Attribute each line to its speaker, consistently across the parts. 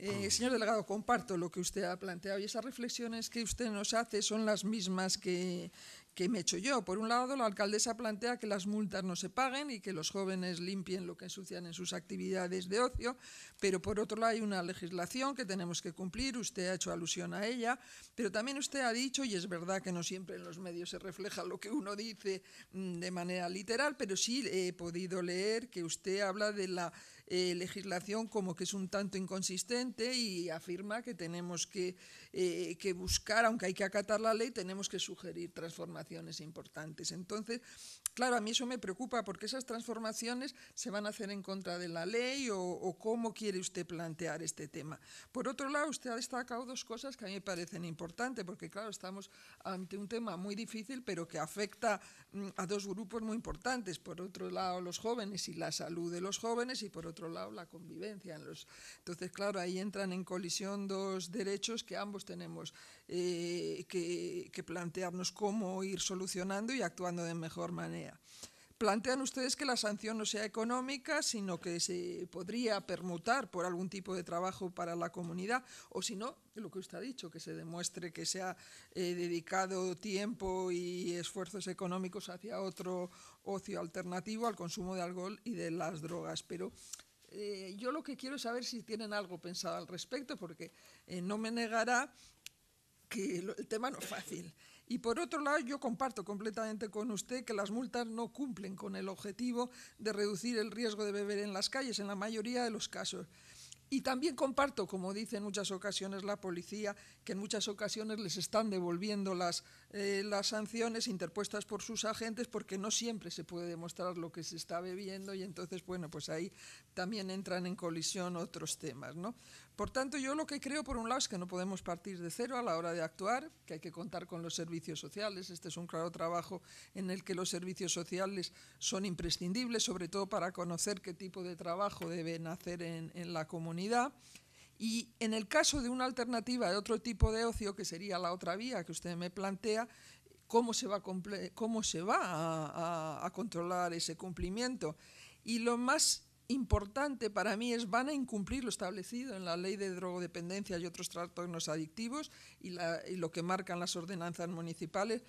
Speaker 1: Eh, señor delegado, comparto lo que usted ha planteado y esas reflexiones que usted nos hace son las mismas que, ¿Qué me he hecho yo. Por un lado, la alcaldesa plantea que las multas no se paguen y que los jóvenes limpien lo que ensucian en sus actividades de ocio, pero por otro lado hay una legislación que tenemos que cumplir, usted ha hecho alusión a ella, pero también usted ha dicho, y es verdad que no siempre en los medios se refleja lo que uno dice mm, de manera literal, pero sí he podido leer que usted habla de la eh, legislación como que es un tanto inconsistente y afirma que tenemos que, eh, que buscar, aunque hay que acatar la ley, tenemos que sugerir transformaciones importantes. Entonces, claro, a mí eso me preocupa porque esas transformaciones se van a hacer en contra de la ley o, cómo quiere usted plantear este tema. Por otro lado, usted ha destacado dos cosas que a mí me parecen importantes porque, claro, estamos ante un tema muy difícil pero que afecta mm, a dos grupos muy importantes. Por otro lado, los jóvenes y la salud de los jóvenes y por otro lado, la convivencia. En los... Entonces, claro, ahí entran en colisión dos derechos que ambos tenemos eh, que, que plantearnos cómo ir solucionando y actuando de mejor manera. Plantean ustedes que la sanción no sea económica, sino que se podría permutar por algún tipo de trabajo para la comunidad, o si no, lo que usted ha dicho, que se demuestre que se ha eh, dedicado tiempo y esfuerzos económicos hacia otro ocio alternativo al consumo de alcohol y de las drogas. Pero eh, yo lo que quiero es saber si tienen algo pensado al respecto, porque eh, no me negará que el tema no es fácil. Y por otro lado, yo comparto completamente con usted que las multas no cumplen con el objetivo de reducir el riesgo de beber en las calles en la mayoría de los casos. Y también comparto, como dice en muchas ocasiones la policía, que en muchas ocasiones les están devolviendo las, eh, las sanciones interpuestas por sus agentes porque no siempre se puede demostrar lo que se está bebiendo y entonces, bueno, pues ahí también entran en colisión otros temas, ¿no? Por tanto, yo lo que creo, por un lado, es que no podemos partir de cero a la hora de actuar, que hay que contar con los servicios sociales. Este es un claro trabajo en el que los servicios sociales son imprescindibles, sobre todo para conocer qué tipo de trabajo deben hacer en la comunidad. Y en el caso de una alternativa de otro tipo de ocio, que sería la otra vía que usted me plantea, ¿cómo se va a, cómo se va a, controlar ese cumplimiento? Y lo más importante para mí es van a incumplir lo establecido en la ley de drogodependencia y otros trastornos adictivos y, y, lo que marcan las ordenanzas municipales.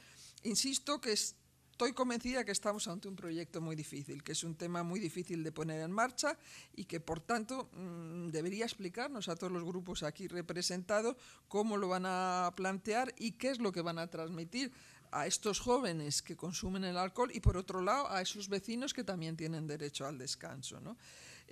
Speaker 1: Insisto que es Estoy convencida que estamos ante un proyecto muy difícil, que es un tema muy difícil de poner en marcha y que, por tanto, mm, debería explicarnos a todos los grupos aquí representados cómo lo van a plantear y qué es lo que van a transmitir a estos jóvenes que consumen el alcohol y por otro lado a esos vecinos que también tienen derecho al descanso. ¿no?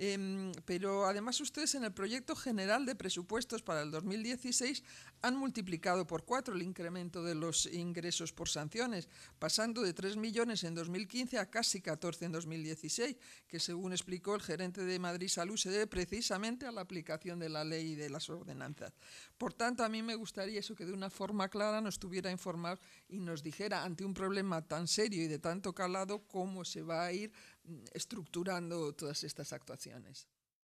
Speaker 1: Em, pero además ustedes en el proyecto general de presupuestos para el 2016 han multiplicado por cuatro el incremento de los ingresos por sanciones, pasando de 3 millones en 2015 a casi 14 en 2016, que según explicó el gerente de Madrid Salud se debe precisamente a la aplicación de la ley y de las ordenanzas. Por tanto, a mí me gustaría eso que de una forma clara nos tuviera informado y nos dijera, ante un problema tan serio y de tanto calado, cómo se va a ir mm, estructurando todas estas actuaciones.